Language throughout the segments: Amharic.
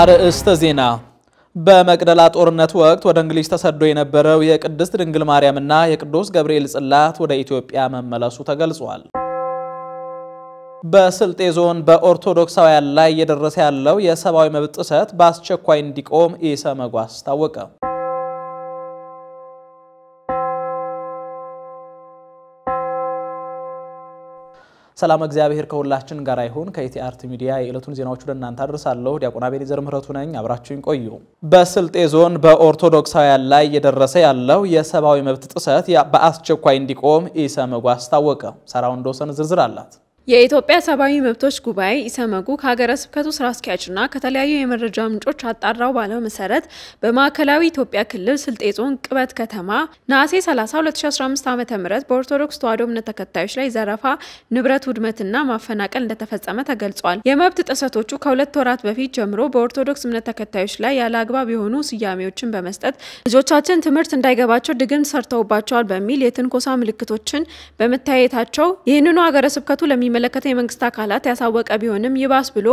አርዕስተ ዜና በመቅደላ ጦርነት ወቅት ወደ እንግሊዝ ተሰዶ የነበረው የቅድስት ድንግል ማርያምና የቅዱስ ገብርኤል ጽላት ወደ ኢትዮጵያ መመለሱ ተገልጿል። በስልጤ ዞን በኦርቶዶክሳውያን ላይ እየደረሰ ያለው የሰብአዊ መብት ጥሰት በአስቸኳይ እንዲቆም ኢሰመጉ አስታወቀ። ሰላም እግዚአብሔር ከሁላችን ጋር ይሁን። ከኢቲአርት ሚዲያ የዕለቱን ዜናዎች ወደ እናንተ አድርሳለሁ። ዲያቆን አቤኔዘር ምህረቱ ነኝ። አብራችሁን ቆዩ። በስልጤ ዞን በኦርቶዶክሳውያን ላይ እየደረሰ ያለው የሰብአዊ መብት ጥሰት በአስቸኳይ እንዲቆም ኢሰመጉ አስታወቀ። ታወቀ ሰራውንዶሰን ዝርዝር አላት። የኢትዮጵያ ሰብአዊ መብቶች ጉባኤ ኢሰመጉ ከሀገረ ስብከቱ ስራ አስኪያጅና ከተለያዩ የመረጃ ምንጮች አጣራው ባለው መሰረት በማዕከላዊ ኢትዮጵያ ክልል ስልጤ ዞን ቅበት ከተማ ነሐሴ 30 2015 ዓ ም በኦርቶዶክስ ተዋሕዶ እምነት ተከታዮች ላይ ዘረፋ፣ ንብረት ውድመትና ማፈናቀል እንደተፈጸመ ተገልጿል። የመብት ጥሰቶቹ ከሁለት ወራት በፊት ጀምሮ በኦርቶዶክስ እምነት ተከታዮች ላይ ያለ አግባብ የሆኑ ስያሜዎችን በመስጠት ልጆቻችን ትምህርት እንዳይገባቸው ድግም ሰርተውባቸዋል በሚል የትንኮሳ ምልክቶችን በመታየታቸው ይህንኑ ሀገረ ስብከቱ ለሚ ለሚመለከተው የመንግስት አካላት ያሳወቀ ቢሆንም ይባስ ብሎ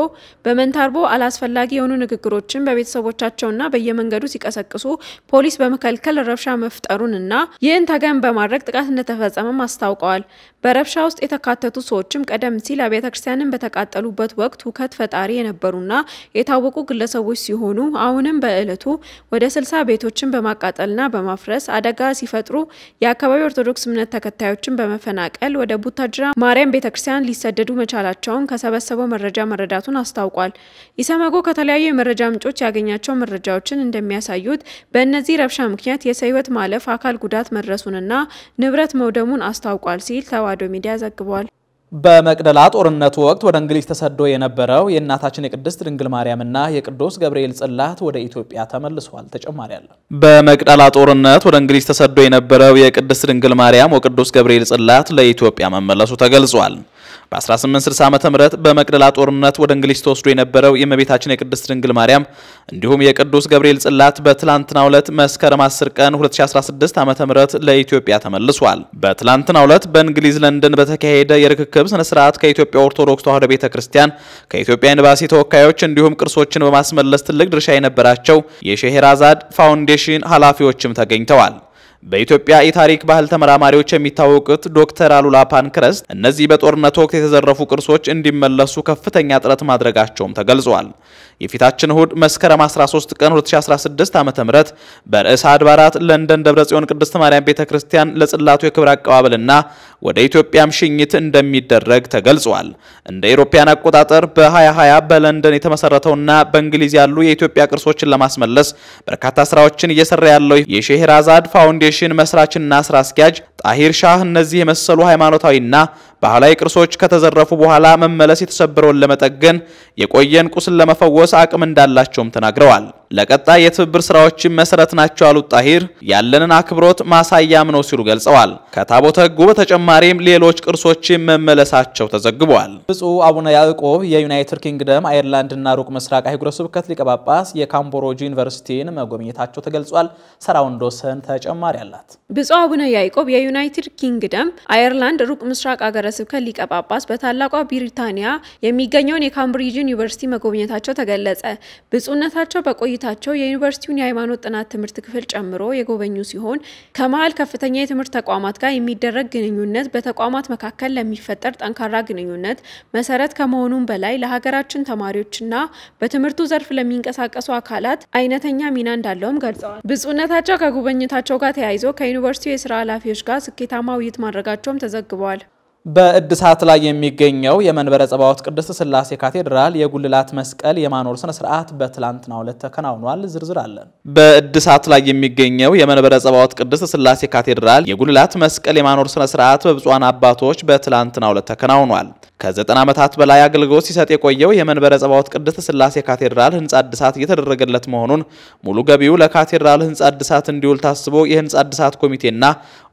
በመንታርቦ አላስፈላጊ የሆኑ ንግግሮችን በቤተሰቦቻቸውና በየመንገዱ ሲቀሰቅሱ ፖሊስ በመከልከል ረብሻ መፍጠሩንና ይህን ተገን በማድረግ ጥቃት እንደተፈጸመም አስታውቀዋል። በረብሻ ውስጥ የተካተቱ ሰዎችም ቀደም ሲል አብያተ ክርስቲያንን በተቃጠሉበት ወቅት ሁከት ፈጣሪ የነበሩና የታወቁ ግለሰቦች ሲሆኑ አሁንም በእለቱ ወደ ስልሳ ቤቶችን በማቃጠልና በማፍረስ አደጋ ሲፈጥሩ የአካባቢው ኦርቶዶክስ እምነት ተከታዮችን በመፈናቀል ወደ ቡታጅራ ማርያም ቤተክርስቲያን ሊሰደዱ መቻላቸውን ከሰበሰበው መረጃ መረዳቱን አስታውቋል። ኢሰመጎ ከተለያዩ የመረጃ ምንጮች ያገኛቸው መረጃዎችን እንደሚያሳዩት በእነዚህ ረብሻ ምክንያት የሰው ሕይወት ማለፍ፣ አካል ጉዳት መድረሱንና ንብረት መውደሙን አስታውቋል ሲል ተዋዶ ሚዲያ ዘግቧል። በመቅደላ ጦርነቱ ወቅት ወደ እንግሊዝ ተሰዶ የነበረው የእናታችን የቅድስት ድንግል ማርያምና የቅዱስ ገብርኤል ጽላት ወደ ኢትዮጵያ ተመልሷል። ተጨማሪ አለ። በመቅደላ ጦርነት ወደ እንግሊዝ ተሰዶ የነበረው የቅድስት ድንግል ማርያም ወቅዱስ ገብርኤል ጽላት ለኢትዮጵያ መመለሱ ተገልጿል። በ1860 ዓ ም በመቅደላ ጦርነት ወደ እንግሊዝ ተወስዶ የነበረው የእመቤታችን የቅድስት ድንግል ማርያም እንዲሁም የቅዱስ ገብርኤል ጽላት በትላንትናው ዕለት መስከረም 10 ቀን 2016 ዓ ም ለኢትዮጵያ ተመልሷል። በትላንትናው ዕለት በእንግሊዝ ለንደን በተካሄደ የርክክብ ስነ ስርዓት ከኢትዮጵያ ኦርቶዶክስ ተዋሕዶ ቤተ ክርስቲያን ከኢትዮጵያ ንባሲ ተወካዮች እንዲሁም ቅርሶችን በማስመለስ ትልቅ ድርሻ የነበራቸው የሼሄራዛድ ፋውንዴሽን ኃላፊዎችም ተገኝተዋል። በኢትዮጵያ የታሪክ ባህል ተመራማሪዎች የሚታወቁት ዶክተር አሉላ ፓንክረስት እነዚህ በጦርነት ወቅት የተዘረፉ ቅርሶች እንዲመለሱ ከፍተኛ ጥረት ማድረጋቸውም ተገልጿል። የፊታችን እሁድ መስከረም 13 ቀን 2016 ዓ.ም በርዕሰ አድባራት ለንደን ደብረጽዮን ቅድስት ማርያም ቤተ ክርስቲያን ለጽላቱ የክብር አቀባበልና ወደ ኢትዮጵያም ሽኝት እንደሚደረግ ተገልጿል። እንደ አውሮፓውያን አቆጣጠር በ2020 በለንደን የተመሰረተውና በእንግሊዝ ያሉ የኢትዮጵያ ቅርሶችን ለማስመለስ በርካታ ስራዎችን እየሰራ ያለው የሼህራዛድ ፋውንዴሽን ፋውንዴሽን መስራችና ስራ አስኪያጅ ጣሂር ሻህ እነዚህ የመሰሉ ሃይማኖታዊና ባህላዊ ቅርሶች ከተዘረፉ በኋላ መመለስ የተሰበረውን ለመጠገን የቆየን ቁስን ለመፈወስ አቅም እንዳላቸውም ተናግረዋል። ለቀጣይ የትብብር ስራዎችን መሰረት ናቸው ያሉት ጣሂር ያለንን አክብሮት ማሳያም ነው ሲሉ ገልጸዋል። ከታቦተ ሕጉ በተጨማሪም ሌሎች ቅርሶችን መመለሳቸው ተዘግቧል። ብፁዕ አቡነ ያዕቆብ የዩናይትድ ኪንግደም አየርላንድና ሩቅ ምስራቅ አህጉረ ስብከት ሊቀ ጳጳስ የካምቦሮጅ ዩኒቨርሲቲን መጎብኘታቸው ተገልጿል። ሰራውን ዶሰን ተጨማሪ አላት። ብፁዕ አቡነ ያዕቆብ የዩናይትድ ኪንግደም አይርላንድ፣ ሩቅ ምስራቅ አገረ ስብከት ሊቀ ጳጳስ በታላቋ ብሪታንያ የሚገኘውን የካምብሪጅን ዩኒቨርሲቲ መጎብኘታቸው ተገለጸ። ብፁዕነታቸው በቆይታቸው የዩኒቨርሲቲውን የሃይማኖት ጥናት ትምህርት ክፍል ጨምሮ የጎበኙ ሲሆን ከመሀል ከፍተኛ የትምህርት ተቋማት ጋር የሚደረግ ግንኙነት በተቋማት መካከል ለሚፈጠር ጠንካራ ግንኙነት መሰረት ከመሆኑም በላይ ለሀገራችን ተማሪዎችና በትምህርቱ ዘርፍ ለሚንቀሳቀሱ አካላት አይነተኛ ሚና እንዳለውም ገልጸዋል። ብፁዕነታቸው ከጉብኝታቸው ጋር ተያይዞ ከዩኒቨርሲቲው የስራ ኃላፊዎች ጋር ስኬታማ ውይይት ማድረጋቸውም ተዘግበዋል። በእድሳት ላይ የሚገኘው የመንበረ ጸባዖት ቅድስት ስላሴ ካቴድራል የጉልላት መስቀል የማኖር ስነ ስርዓት በትላንትናው ዕለት ተከናውኗል። ዝርዝር አለን። በእድሳት ላይ የሚገኘው የመንበረ ጸባዖት ቅድስት ስላሴ ካቴድራል የጉልላት መስቀል የማኖር ስነ ስርዓት በብፁዓን አባቶች በትላንትናው ዕለት ተከናውኗል። ከዘጠና ዓመታት በላይ አገልግሎት ሲሰጥ የቆየው የመንበረ ጸባዖት ቅድስት ስላሴ ካቴድራል ህንፃ እድሳት እየተደረገለት መሆኑን ሙሉ ገቢው ለካቴድራል ህንፃ እድሳት እንዲውል ታስቦ የህንፃ እድሳት ኮሚቴና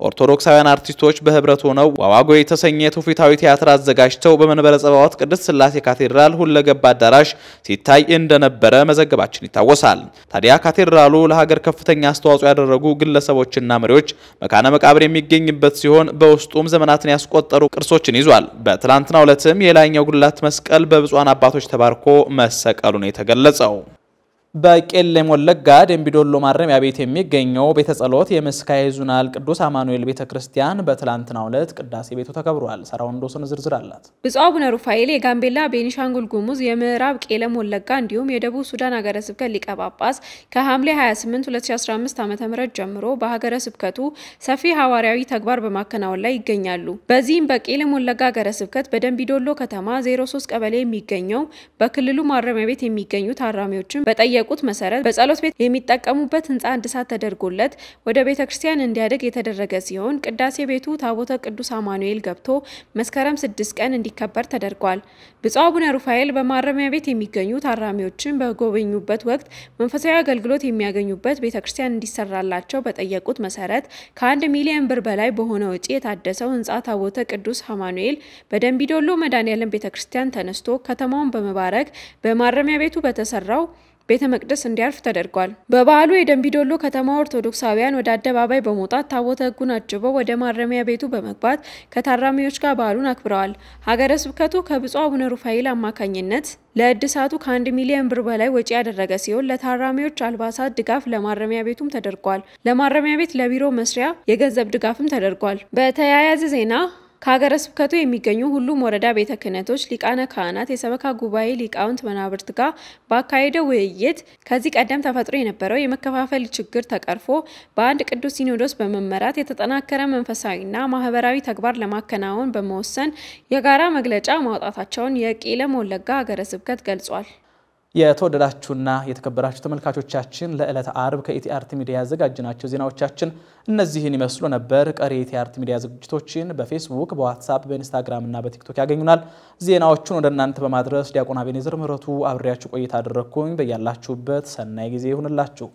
ኦርቶዶክሳውያን አርቲስቶች በህብረት ሆነው ዋዋጎ የተሰኘ ትውፊታዊ ቲያትር አዘጋጅተው በመንበረ ጸባዖት ቅድስት ስላሴ ካቴድራል ሁለገብ አዳራሽ ሲታይ እንደነበረ መዘገባችን ይታወሳል። ታዲያ ካቴድራሉ ለሀገር ከፍተኛ አስተዋጽኦ ያደረጉ ግለሰቦችና መሪዎች መካነ መቃብር የሚገኝበት ሲሆን በውስጡም ዘመናትን ያስቆጠሩ ቅርሶችን ይዟል። በትላንትና ማለትም የላይኛው ጉልላት መስቀል በብፁዓን አባቶች ተባርኮ መሰቀሉ ነው የተገለጸው። በቄለም ወለጋ ደንቢዶሎ ማረሚያ ቤት የሚገኘው ቤተ ጸሎት የምስካየ ኅዙናን ቅዱስ አማኑኤል ቤተ ክርስቲያን በትላንትናው ዕለት ቅዳሴ ቤቱ ተከብሯል። ሰራው እንዶሰን ዝርዝር አላት። ብፁዕ አቡነ ሩፋኤል የጋምቤላ ቤኒሻንጉል ጉሙዝ፣ የምዕራብ ቄለም ወለጋ እንዲሁም የደቡብ ሱዳን ሀገረ ስብከት ሊቀ ጳጳስ ከሐምሌ 28 2015 ዓ.ም ጀምሮ በሀገረ ስብከቱ ሰፊ ሐዋርያዊ ተግባር በማከናወን ላይ ይገኛሉ። በዚህም በቄለም ወለጋ ሀገረ ስብከት በደንቢዶሎ ከተማ 03 ቀበሌ የሚገኘው በክልሉ ማረሚያ ቤት የሚገኙ ታራሚዎችን በጠየቁ በጠየቁት መሰረት በጸሎት ቤት የሚጠቀሙበት ህንፃ እድሳት ተደርጎለት ወደ ቤተ ክርስቲያን እንዲያድግ የተደረገ ሲሆን ቅዳሴ ቤቱ ታቦተ ቅዱስ አማኑኤል ገብቶ መስከረም ስድስት ቀን እንዲከበር ተደርጓል። ብፁዕ አቡነ ሩፋኤል በማረሚያ ቤት የሚገኙ ታራሚዎችን በጎበኙበት ወቅት መንፈሳዊ አገልግሎት የሚያገኙበት ቤተ ክርስቲያን እንዲሰራላቸው በጠየቁት መሰረት ከአንድ ሚሊዮን ብር በላይ በሆነ ወጪ የታደሰው ህንፃ ታቦተ ቅዱስ አማኑኤል በደንቢዶሎ መድኃኔዓለም ቤተ ክርስቲያን ተነስቶ ከተማውን በመባረክ በማረሚያ ቤቱ በተሰራው ቤተ መቅደስ እንዲያርፍ ተደርጓል። በበዓሉ የደንቢዶሎ ከተማ ኦርቶዶክሳውያን ወደ አደባባይ በመውጣት ታቦተ ሕጉን አጅበው ወደ ማረሚያ ቤቱ በመግባት ከታራሚዎች ጋር በዓሉን አክብረዋል። ሀገረ ስብከቱ ከብፁዕ አቡነ ሩፋኤል አማካኝነት ለእድሳቱ ከአንድ ሚሊዮን ብር በላይ ወጪ ያደረገ ሲሆን ለታራሚዎች አልባሳት ድጋፍ ለማረሚያ ቤቱም ተደርጓል። ለማረሚያ ቤት ለቢሮ መስሪያ የገንዘብ ድጋፍም ተደርጓል። በተያያዘ ዜና ከሀገረ ስብከቱ የሚገኙ ሁሉም ወረዳ ቤተ ክህነቶች ሊቃነ ካህናት የሰበካ ጉባኤ ሊቃውንት መናብርት ጋር ባካሄደው ውይይት ከዚህ ቀደም ተፈጥሮ የነበረው የመከፋፈል ችግር ተቀርፎ በአንድ ቅዱስ ሲኖዶስ በመመራት የተጠናከረ መንፈሳዊና ማህበራዊ ተግባር ለማከናወን በመወሰን የጋራ መግለጫ ማውጣታቸውን የቄለም ወለጋ ሀገረ ስብከት ገልጿል። የተወደዳችሁና የተከበራችሁ ተመልካቾቻችን ለዕለት አርብ ከኢቲአርት ሚዲያ ያዘጋጅናቸው ዜናዎቻችን እነዚህን ይመስሉ ነበር። ቀሪ የኢቲአርት ሚዲያ ዝግጅቶችን በፌስቡክ፣ በዋትሳፕ፣ በኢንስታግራም እና በቲክቶክ ያገኙናል። ዜናዎቹን ወደ እናንተ በማድረስ ዲያቆን አቤኔዘር ምህረቱ አብሬያችሁ ቆይታ አደረግኩኝ። በያላችሁበት ሰናይ ጊዜ ይሁንላችሁ።